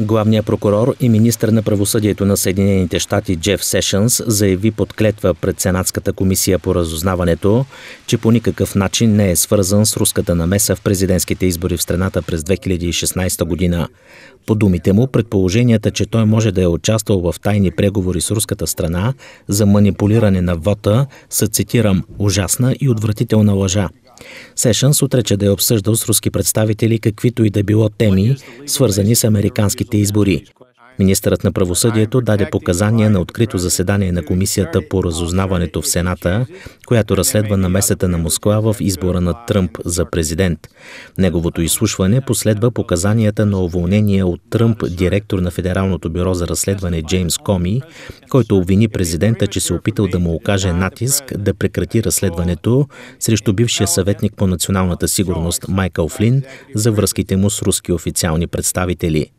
Главният прокурор и министр на правосъдието на Съединените щати Джеф Сешънс заяви под клетва пред Сенатската комисия по разузнаването, че по никакъв начин не е свързан с руската намеса в президентските избори в страната през 2016 година. По думите му, предположенията, че той може да е участвал в тайни преговори с руската страна за манипулиране на вота, са, цитирам, ужасна и отвратителна лъжа. Сешънс отрече да е обсъждал с руски представители каквито и да било теми, свързани с американските избори. Министърът на правосъдието даде показания на открито заседание на Комисията по разузнаването в Сената, която разследва намесата на Москва в избора на Тръмп за президент. Неговото изслушване последва показанията на уволнение от Тръмп директор на Федералното бюро за разследване Джеймс Коми, който обвини президента, че се е опитал да му окаже натиск да прекрати разследването срещу бившия съветник по националната сигурност Майкъл Флин за връзките му с руски официални представители.